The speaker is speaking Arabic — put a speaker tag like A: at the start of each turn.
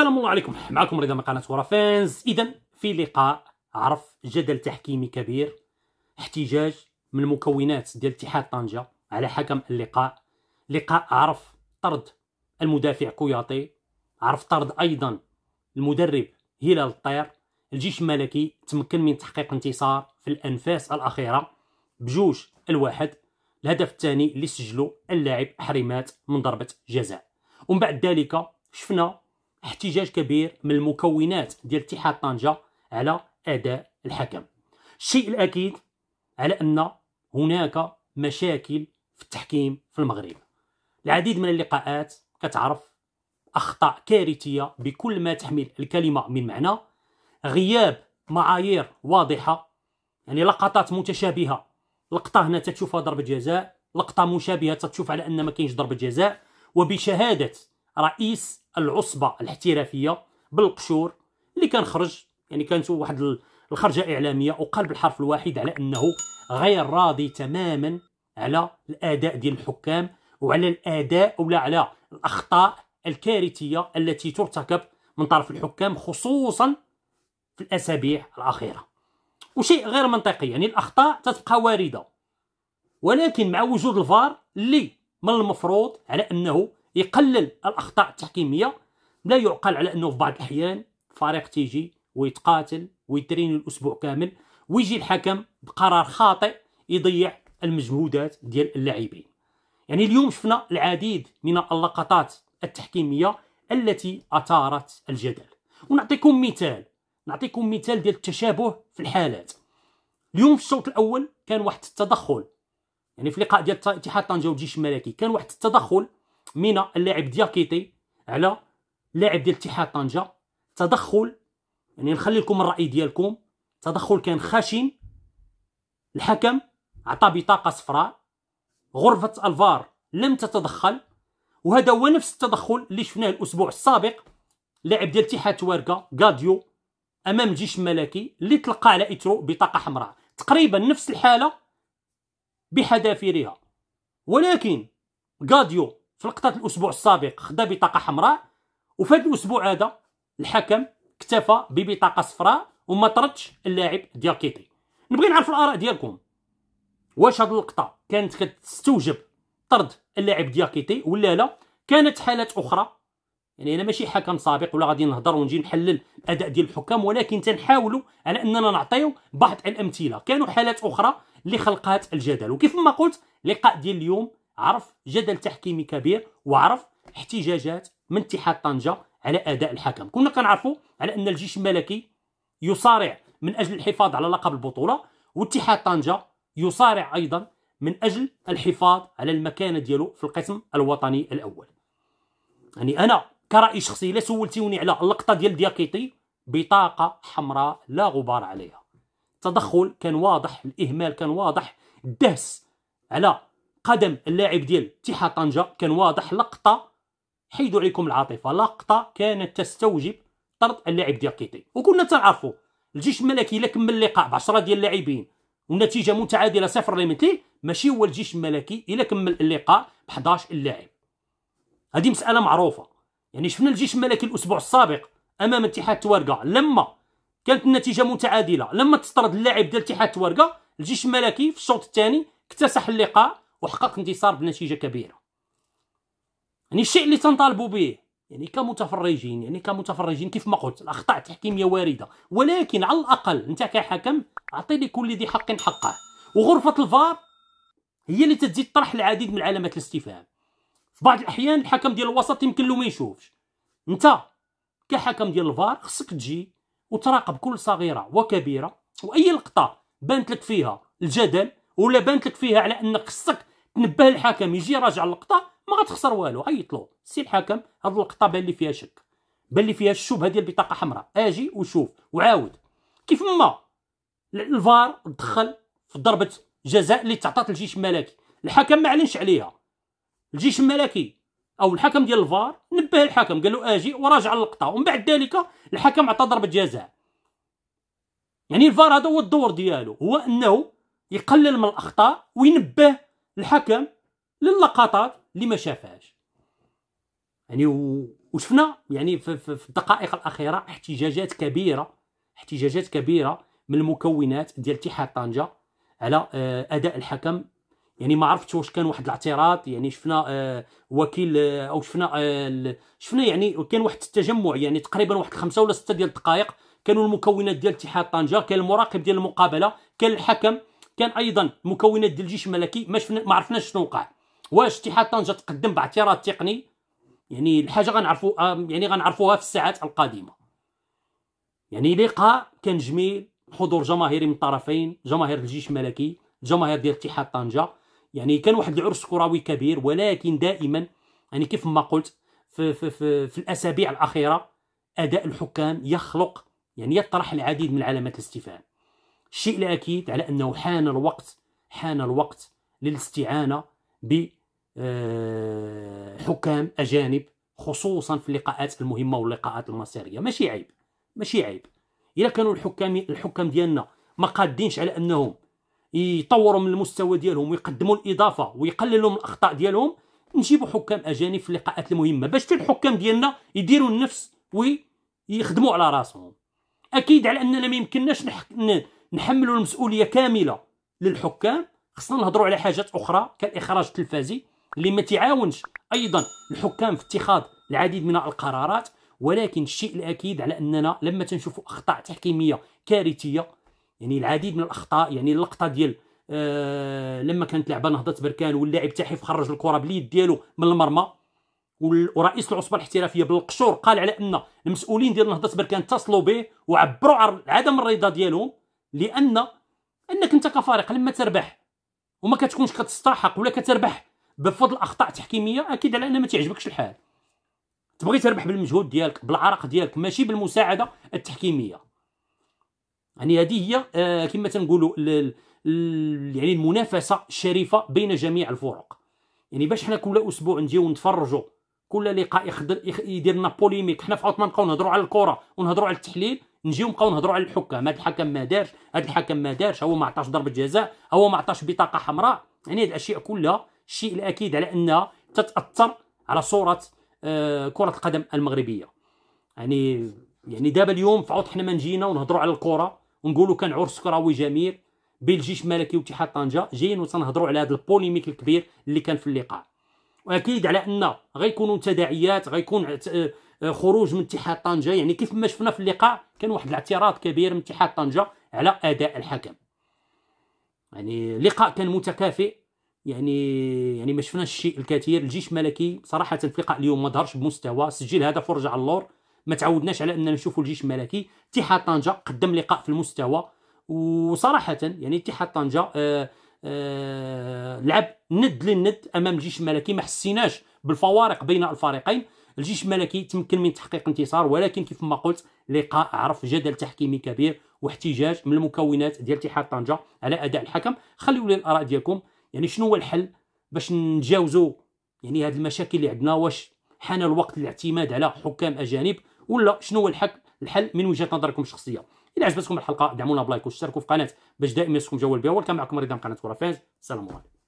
A: السلام الله عليكم معكم رضا من قناه ورافانز اذا في لقاء عرف جدل تحكيمي كبير احتجاج من مكونات ديال اتحاد طنجه على حكم اللقاء لقاء عرف طرد المدافع كوياطي عرف طرد ايضا المدرب هلال الطير الجيش الملكي تمكن من تحقيق انتصار في الانفاس الاخيره بجوج الواحد الهدف الثاني اللي سجلو اللاعب حريمات من ضربه جزاء ومن بعد ذلك شفنا احتجاج كبير من المكونات ديال اتحاد طنجة على أداء الحكم الشيء الأكيد على أن هناك مشاكل في التحكيم في المغرب العديد من اللقاءات كتعرف أخطاء كارثية بكل ما تحمل الكلمة من معنى غياب معايير واضحة يعني لقطات متشابهة لقطة هنا تتشوفها ضربة جزاء لقطة مشابهة تتشوف على أن ما كاينش ضربة جزاء وبشهادة رئيس العصبه الاحترافيه بالقشور اللي كان خرج يعني كانت واحد الخرجه اعلاميه وقال بالحرف الواحد على انه غير راضي تماما على الاداء ديال الحكام وعلى الاداء ولا على الاخطاء الكارثيه التي ترتكب من طرف الحكام خصوصا في الاسابيع الاخيره وشيء غير منطقي يعني الاخطاء تتبقى وارده ولكن مع وجود الفار اللي من المفروض على انه يقلل الاخطاء التحكيميه لا يعقل على انه في بعض الاحيان فريق تيجي ويتقاتل ويترين الاسبوع كامل ويجي الحكم بقرار خاطئ يضيع المجهودات ديال اللاعبين يعني اليوم شفنا العديد من اللقطات التحكيميه التي اثارت الجدل ونعطيكم مثال نعطيكم مثال ديال التشابه في الحالات اليوم في الشوط الاول كان واحد التدخل يعني في لقاء ديال اتحاد طنجه والجيش الملكي كان واحد التدخل مينا اللاعب دياكيتي على لاعب ديال اتحاد طنجه تدخل يعني نخلي لكم الراي ديالكم تدخل كان خشن الحكم عطى بطاقه صفراء غرفه الفار لم تتدخل وهذا هو نفس التدخل اللي شفناه الاسبوع السابق لاعب ديال اتحاد توركا غاديو امام الجيش الملكي اللي تلقى على اترو بطاقه حمراء تقريبا نفس الحاله بحذافيرها ولكن غاديو في لقطه الاسبوع السابق خدا بطاقه حمراء وفي هذا الاسبوع هذا الحكم اكتفى ببطاقه صفراء وما طردش اللاعب ديال كيتي نبغي نعرف الاراء ديالكم واش هاد اللقطه كانت كتستوجب طرد اللاعب دياكيتي ولا لا كانت حالات اخرى يعني انا ماشي حكم سابق ولا غادي نهضر ونجي نحلل الاداء ديال الحكام ولكن تنحاولوا على اننا نعطيو بعض الامثله كانوا حالات اخرى اللي خلقات الجدل وكيف ما قلت لقاء ديال اليوم عرف جدل تحكيمي كبير وعرف احتجاجات من اتحاد طنجه على اداء الحكم كنا كنعرفوا على ان الجيش الملكي يصارع من اجل الحفاظ على لقب البطوله واتحاد طنجه يصارع ايضا من اجل الحفاظ على المكانه ديالو في القسم الوطني الاول يعني انا كراي شخصي لا سولتوني على اللقطه ديال دياكيتي بطاقه حمراء لا غبار عليها التدخل كان واضح الاهمال كان واضح الدهس على قدم اللاعب ديال اتحاد طنجه كان واضح لقطه حيدوا عليكم العاطفه لقطه كانت تستوجب طرد اللاعب ديال كيتي وكنا تنعرفوا الجيش الملكي الا كمل اللقاء ب 10 ديال اللاعبين والنتيجه متعادله صفر ليمتي ماشي هو الجيش الملكي الا كمل اللقاء ب 11 اللاعب هذه مساله معروفه يعني شفنا الجيش الملكي الاسبوع السابق امام اتحاد توركا لما كانت النتيجه متعادله لما تطرد اللاعب ديال اتحاد توركا الجيش الملكي في الشوط الثاني اكتسح اللقاء وحقق انتصار بنتيجه كبيره يعني الشيء اللي تنطالبوا به يعني كمتفرجين يعني كمتفرجين كيف ما قلت الاخطاء تحكيميه وارده ولكن على الاقل انت كحكم اعطي لكل ذي حق حقه وغرفه الفار هي اللي تزيد طرح العديد من علامات الاستفهام في بعض الاحيان الحكم ديال الوسط يمكن له ما يشوفش انت كحكم ديال الفار خصك تجي وتراقب كل صغيره وكبيره واي لقطه بانت لك فيها الجدل ولا بانت لك فيها على انك خصك نبه الحكم يجي راجع اللقطه ما غتخسر والو غيطلو سي الحكم هاد اللقطه بان لي فيها شك بان لي فيها الشبهه ديال بطاقه حمراء اجي وشوف وعاود كيف ما الفار دخل في ضربه جزاء اللي تعطات للجيش الملكي الحكم ما اعلنش عليها الجيش الملكي او الحكم ديال الفار نبه الحكم قال له اجي وراجع اللقطه ومن بعد ذلك الحكم عطى ضربه جزاء يعني الفار هذا هو الدور ديالو هو انه يقلل من الاخطاء وينبه الحكم للقطات اللي ما شافهاش يعني وشفنا يعني في, الدقائق الاخيره احتجاجات كبيره احتجاجات كبيره من المكونات ديال اتحاد طنجه على آه، اداء الحكم يعني ما عرفتش واش كان واحد الاعتراض يعني شفنا آه، وكيل آه، او شفنا شفنا يعني كان واحد التجمع يعني تقريبا واحد خمسه ولا سته ديال الدقائق كانوا المكونات ديال اتحاد طنجه كان المراقب ديال المقابله كان الحكم كان ايضا مكونات ديال الجيش الملكي ما شفنا ما عرفناش شنو وقع واش اتحاد طنجه تقدم باعتراض تقني يعني الحاجه غنعرفو آه، يعني غنعرفوها في الساعات القادمه يعني لقاء كان جميل حضور جماهيري من الطرفين جماهير الجيش الملكي جماهير ديال اتحاد طنجه يعني كان واحد العرس كروي كبير ولكن دائما يعني كيف ما قلت في, في, في, في الاسابيع الاخيره اداء الحكام يخلق يعني يطرح العديد من علامات الاستفهام الشيء الأكيد على أنه حان الوقت حان الوقت للاستعانة بحكام آه، أجانب خصوصا في اللقاءات المهمة واللقاءات المصيرية ماشي عيب ماشي عيب إلا كانوا الحكام الحكام ديالنا ما قادينش على أنهم يطوروا من المستوى ديالهم ويقدموا الإضافة ويقللوا من الأخطاء ديالهم نجيبوا حكام أجانب في اللقاءات المهمة باش حتى الحكام ديالنا يديروا النفس ويخدموا على راسهم أكيد على أننا ما يمكنناش نحملوا المسؤوليه كامله للحكام خصنا نهضروا على حاجات اخرى كالاخراج التلفازي اللي ما تعاونش ايضا الحكام في اتخاذ العديد من القرارات ولكن الشيء الاكيد على اننا لما تنشوفوا اخطاء تحكيميه كارثيه يعني العديد من الاخطاء يعني اللقطه ديال آه لما كانت لعبه نهضه بركان واللاعب تاعي خرج الكره باليد ديالو من المرمى ورئيس العصبه الاحترافيه بالقشور قال على ان المسؤولين ديال نهضه بركان اتصلوا به وعبروا عن عدم الرضا ديالهم لان انك انت كفريق لما تربح وما كتكونش كتستحق ولا كتربح بفضل اخطاء تحكيميه اكيد على ان ما تعجبكش الحال تبغي تربح بالمجهود ديالك بالعرق ديالك ماشي بالمساعده التحكيميه يعني هذه هي آه كما تنقولوا يعني المنافسه الشريفه بين جميع الفرق يعني باش حنا كل اسبوع نجيو نتفرجوا كل لقاء يدير لنا بوليميك حنا في عثمان نبقاو نهضروا على الكره ونهضروا على التحليل نجيو نبقاو نهضروا على الحكام هذا الحكم ما دارش هذا الحكم ما دارش هو ما عطاش ضربه جزاء هو ما عطاش بطاقه حمراء يعني هذه الاشياء كلها الشيء الاكيد على انها تتاثر على صوره آه كره القدم المغربيه يعني يعني دابا اليوم فعوض حنا ما نجينا ونهضروا على الكره ونقولوا كان عرس كروي جميل بين الجيش الملكي واتحاد طنجه جايين وتنهضروا على هذا البوليميك الكبير اللي كان في اللقاء واكيد على ان غيكونوا تداعيات غيكون خروج من اتحاد طنجه يعني كيف ما شفنا في اللقاء كان واحد الاعتراض كبير من اتحاد طنجه على اداء الحكم يعني لقاء كان متكافئ يعني يعني ما شفناش الشيء الكثير الجيش الملكي صراحه في اللقاء اليوم ما ظهرش بمستوى سجل هدف ورجع اللور ما تعودناش على اننا نشوفوا الجيش الملكي اتحاد طنجه قدم لقاء في المستوى وصراحه يعني اتحاد طنجه آه آه لعب ند للند امام الجيش الملكي ما حسيناش بالفوارق بين الفريقين الجيش الملكي تمكن من تحقيق انتصار ولكن كيف ما قلت لقاء عرف جدل تحكيمي كبير واحتجاج من المكونات ديال اتحاد طنجه على اداء الحكم خليوا لي الاراء ديالكم يعني شنو هو الحل باش نتجاوزوا يعني هذه المشاكل اللي عندنا واش حان الوقت للاعتماد على حكام اجانب ولا شنو هو الحل الحل من وجهه نظركم الشخصيه اذا عجبتكم الحلقه دعمونا بلايك واشتركوا في القناه باش دائما يصلكم جوال بها وكان معكم رضا من قناه ورافاج السلام عليكم